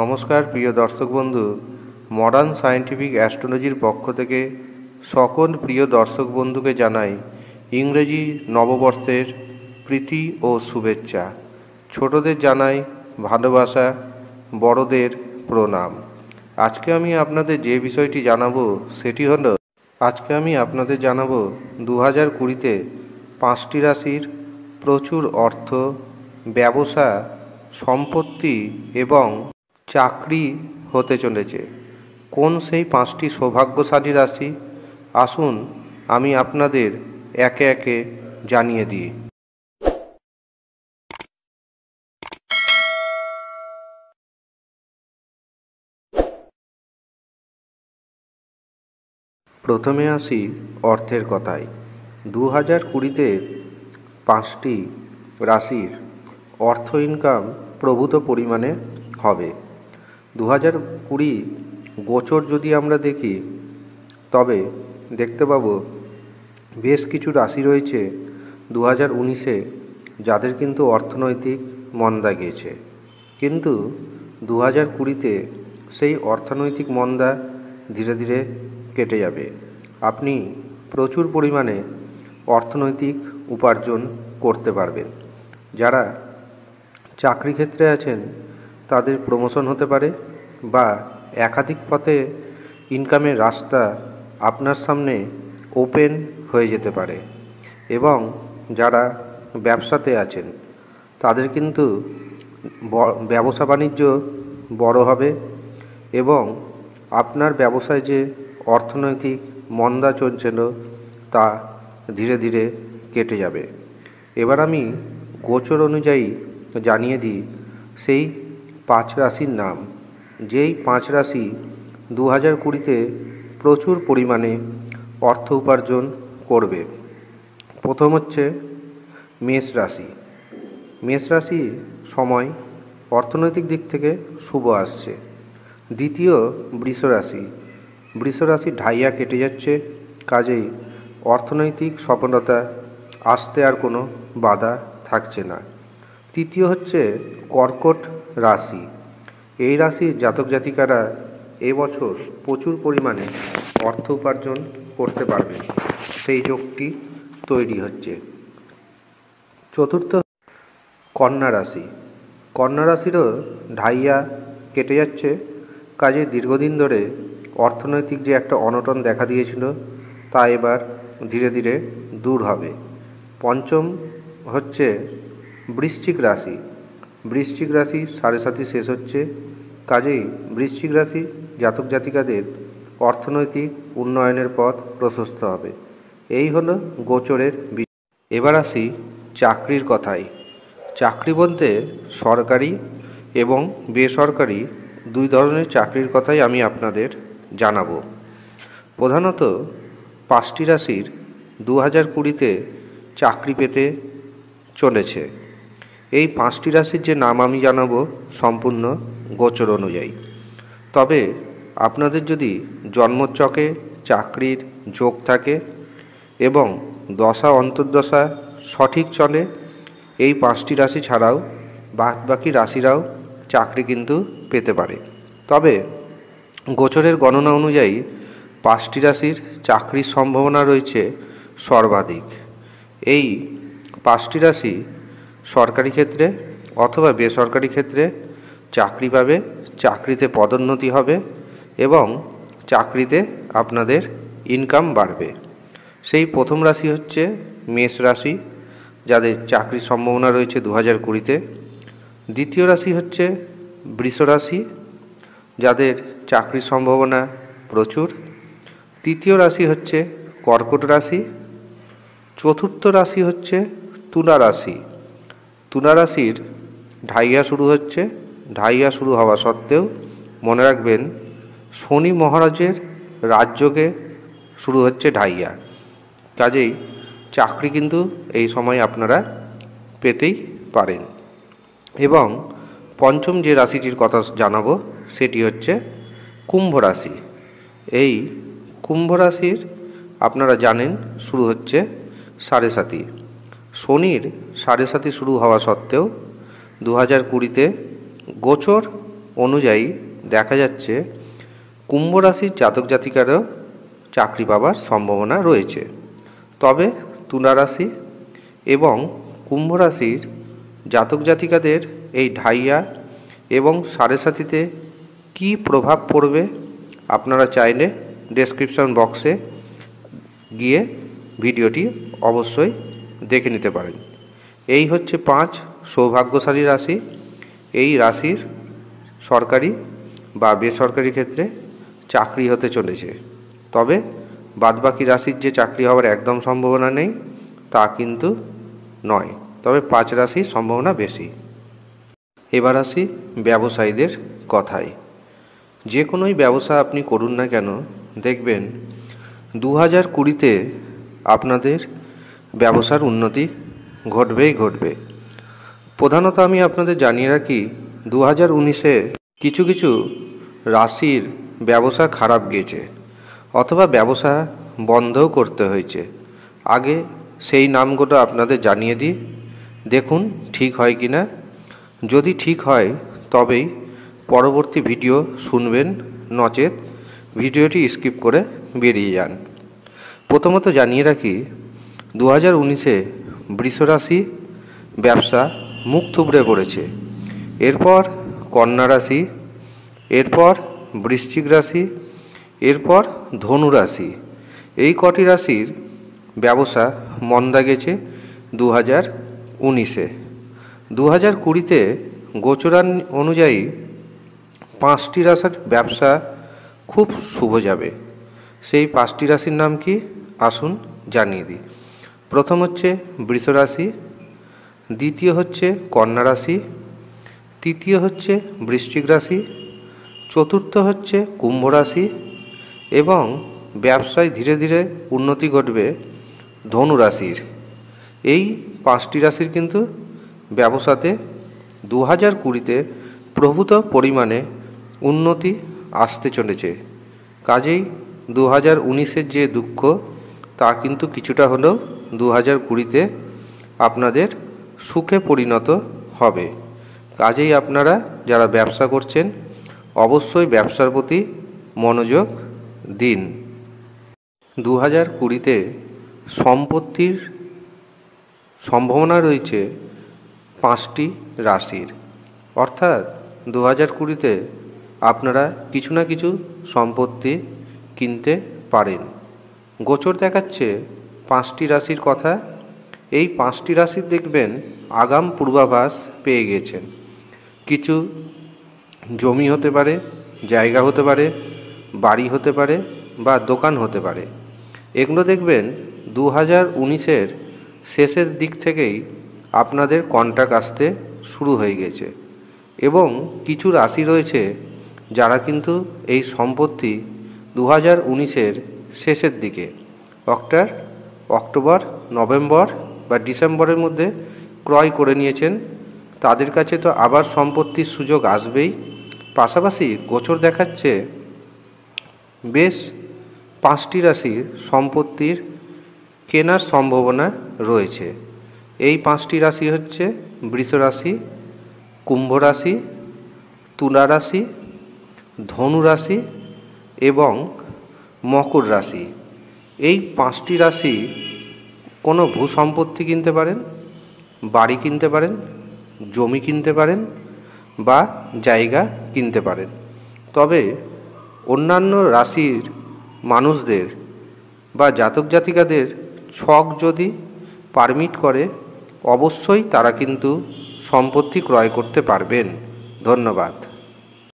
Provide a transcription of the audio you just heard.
নমস্কার প্রিয় দর্শক বন্ধু মডার্ন সায়েন্টিফিক অ্যাস্ট্রোলজির পক্ষ থেকে সকল প্রিয় দর্শক বন্ধুকে জানাই ইংরেজি নববর্ষের প্রীতি ও শুভেচ্ছা ছোটদের জানাই ভালোবাসা বড়দের প্রণাম আজকে আমি আপনাদের যে বিষয়টি জানাবো সেটি হল আজকে আমি আপনাদের জানাবো দু হাজার কুড়িতে পাঁচটি রাশির প্রচুর অর্থ ব্যবসা সম্পত্তি এবং চাকরি হতে চলেছে কোন সেই পাঁচটি সৌভাগ্যশালী রাশি আসুন আমি আপনাদের একে একে জানিয়ে দিই প্রথমে আসি অর্থের কথায় দু হাজার কুড়িতে পাঁচটি রাশির অর্থ ইনকাম প্রভূত পরিমাণে হবে দু হাজার কুড়ি গোচর যদি আমরা দেখি তবে দেখতে পাব বেশ কিছু রাশি রয়েছে দু হাজার উনিশে যাদের কিন্তু অর্থনৈতিক মন্দা গিয়েছে কিন্তু দু হাজার কুড়িতে সেই অর্থনৈতিক মন্দা ধীরে ধীরে কেটে যাবে আপনি প্রচুর পরিমাণে অর্থনৈতিক উপার্জন করতে পারবেন যারা চাকরি ক্ষেত্রে আছেন তাদের প্রমোশন হতে পারে বা একাধিক পথে ইনকামের রাস্তা আপনার সামনে ওপেন হয়ে যেতে পারে এবং যারা ব্যবসাতে আছেন তাদের কিন্তু ব্যবসা বাণিজ্য বড় হবে এবং আপনার ব্যবসায় যে অর্থনৈতিক মন্দা চলছিল তা ধীরে ধীরে কেটে যাবে এবার আমি গোচর অনুযায়ী জানিয়ে দিই সেই পাঁচ রাশির নাম যেই পাঁচ রাশি দু হাজার কুড়িতে প্রচুর পরিমাণে অর্থ উপার্জন করবে প্রথম হচ্ছে মেষ রাশি মেষ রাশি সময় অর্থনৈতিক দিক থেকে শুভ আসছে দ্বিতীয় বৃষ রাশি বৃষ রাশি ঢাইয়া কেটে যাচ্ছে কাজেই অর্থনৈতিক সফলতা আসতে আর কোনো বাধা থাকছে না তৃতীয় হচ্ছে কর্কট রাশি এই রাশির জাতক জাতিকারা এবছর প্রচুর পরিমাণে অর্থ উপার্জন করতে পারবে সেই যোগটি তৈরি হচ্ছে চতুর্থ কন্যা রাশি কন্যা রাশিরও ঢাইয়া কেটে যাচ্ছে কাজে দীর্ঘদিন ধরে অর্থনৈতিক যে একটা অনটন দেখা দিয়েছিল তা এবার ধীরে ধীরে দূর হবে পঞ্চম হচ্ছে বৃশ্চিক রাশি বৃশ্চিক রাশি সাড়ে সাথে শেষ হচ্ছে কাজেই বৃশ্চিক রাশি জাতক জাতিকাদের অর্থনৈতিক উন্নয়নের পথ প্রশস্ত হবে এই হলো গোচরের এবার আসি চাকরির কথাই চাকরি বলতে সরকারি এবং বেসরকারি দুই ধরনের চাকরির কথাই আমি আপনাদের জানাবো প্রধানত পাঁচটি রাশির দু হাজার কুড়িতে চাকরি পেতে চলেছে এই পাঁচটি রাশির যে নাম আমি জানাবো সম্পূর্ণ গোচর অনুযায়ী তবে আপনাদের যদি জন্মচকে চাকরির যোগ থাকে এবং দশা অন্তর্দশা সঠিক চলে এই পাঁচটি রাশি ছাড়াও বাদবাকি রাশিরাও চাকরি কিন্তু পেতে পারে তবে গোচরের গণনা অনুযায়ী পাঁচটি রাশির চাকরির সম্ভাবনা রয়েছে সর্বাধিক এই পাঁচটি রাশি সরকারি ক্ষেত্রে অথবা বেসরকারি ক্ষেত্রে চাকরি পাবে চাকরিতে পদোন্নতি হবে এবং চাকরিতে আপনাদের ইনকাম বাড়বে সেই প্রথম রাশি হচ্ছে মেষ রাশি যাদের চাকরির সম্ভাবনা রয়েছে দু হাজার কুড়িতে দ্বিতীয় রাশি হচ্ছে বৃষ রাশি যাদের চাকরির সম্ভাবনা প্রচুর তৃতীয় রাশি হচ্ছে কর্কট রাশি চতুর্থ রাশি হচ্ছে তুলা রাশি তুলারাশির ঢাইয়া শুরু হচ্ছে ঢাইয়া শুরু হওয়া সত্ত্বেও মনে রাখবেন শনি মহারাজের রাজ্যকে শুরু হচ্ছে ঢাইয়া কাজেই চাকরি কিন্তু এই সময় আপনারা পেতেই পারেন এবং পঞ্চম যে রাশিটির কথা জানাবো সেটি হচ্ছে কুম্ভ রাশি এই কুম্ভ রাশির আপনারা জানেন শুরু হচ্ছে সাড়ে সাতি শনির সাড়ে সাতে শুরু হওয়া সত্ত্বেও দু হাজার কুড়িতে গোচর অনুযায়ী দেখা যাচ্ছে কুম্ভ রাশির জাতক জাতিকারও চাকরি পাবার সম্ভাবনা রয়েছে তবে তুলা রাশি এবং কুম্ভ রাশির জাতক জাতিকাদের এই ঢাইয়া এবং সাড়ে সাতিতে কী প্রভাব পড়বে আপনারা চাইলে ডেসক্রিপশন বক্সে গিয়ে ভিডিওটি অবশ্যই দেখে নিতে পারেন এই হচ্ছে পাঁচ সৌভাগ্যশালী রাশি এই রাশির সরকারি বা বেসরকারি ক্ষেত্রে চাকরি হতে চলেছে তবে বাদবাকি রাশির যে চাকরি হওয়ার একদম সম্ভাবনা নেই তা কিন্তু নয় তবে পাঁচ রাশির সম্ভাবনা বেশি এবার আসি ব্যবসায়ীদের কথায় যে কোনোই ব্যবসা আপনি করুন না কেন দেখবেন দু হাজার কুড়িতে আপনাদের ব্যবসার উন্নতি ঘটবেই ঘটবে প্রধানত আমি আপনাদের জানিয়ে রাখি দু হাজার উনিশে কিছু কিছু রাশির ব্যবসা খারাপ গিয়েছে অথবা ব্যবসা বন্ধও করতে হয়েছে আগে সেই নামগুলো আপনাদের জানিয়ে দিই দেখুন ঠিক হয় কি না যদি ঠিক হয় তবেই পরবর্তী ভিডিও শুনবেন নচেত ভিডিওটি স্কিপ করে বেরিয়ে যান প্রথমত জানিয়ে রাখি দু হাজার উনিশে বৃষরাশি ব্যবসা মুখ থুবড়ে পড়েছে এরপর কন্যা রাশি এরপর বৃশ্চিক রাশি এরপর ধনু রাশি এই কটি রাশির ব্যবসা মন্দা গেছে দু হাজার উনিশে দু হাজার কুড়িতে গোচরান অনুযায়ী পাঁচটি রাশির ব্যবসা খুব শুভ যাবে সেই পাঁচটি রাশির নাম কি আসুন জানিয়ে দিই প্রথম হচ্ছে বৃষ রাশি দ্বিতীয় হচ্ছে কন্যা রাশি তৃতীয় হচ্ছে বৃশ্চিক রাশি চতুর্থ হচ্ছে কুম্ভ রাশি এবং ব্যবসায় ধীরে ধীরে উন্নতি ঘটবে ধনু রাশির এই পাঁচটি রাশির কিন্তু ব্যবসাতে দু হাজার কুড়িতে প্রভূত পরিমাণে উন্নতি আসতে চলেছে কাজেই দু হাজার উনিশের যে দুঃখ তা কিন্তু কিছুটা হলেও দু হাজার কুড়িতে আপনাদের সুখে পরিণত হবে কাজেই আপনারা যারা ব্যবসা করছেন অবশ্যই ব্যবসার প্রতি মনোযোগ দিন দু হাজার কুড়িতে সম্পত্তির সম্ভাবনা রয়েছে পাঁচটি রাশির অর্থাৎ দু হাজার কুড়িতে আপনারা কিছু না কিছু সম্পত্তি কিনতে পারেন গোচর দেখাচ্ছে পাঁচটি রাশির কথা এই পাঁচটি রাশি দেখবেন আগাম পূর্বাভাস পেয়ে গেছেন কিছু জমি হতে পারে জায়গা হতে পারে বাড়ি হতে পারে বা দোকান হতে পারে এগুলো দেখবেন দু হাজার উনিশের শেষের দিক থেকেই আপনাদের কন্ট্রাক্ট আসতে শুরু হয়ে গেছে এবং কিছু রাশি রয়েছে যারা কিন্তু এই সম্পত্তি দু হাজার উনিশের শেষের দিকে অক্টার অক্টোবর নভেম্বর বা ডিসেম্বরের মধ্যে ক্রয় করে নিয়েছেন তাদের কাছে তো আবার সম্পত্তির সুযোগ আসবেই পাশাপাশি গোচর দেখাচ্ছে বেশ পাঁচটি রাশির সম্পত্তির কেনার সম্ভাবনা রয়েছে এই পাঁচটি রাশি হচ্ছে বৃষ রাশি কুম্ভ রাশি তুলা রাশি ধনু রাশি এবং মকর রাশি এই পাঁচটি রাশি কোনো ভূ সম্পত্তি কিনতে পারেন বাড়ি কিনতে পারেন জমি কিনতে পারেন বা জায়গা কিনতে পারেন তবে অন্যান্য রাশির মানুষদের বা জাতক জাতিকাদের ছক যদি পারমিট করে অবশ্যই তারা কিন্তু সম্পত্তি ক্রয় করতে পারবেন ধন্যবাদ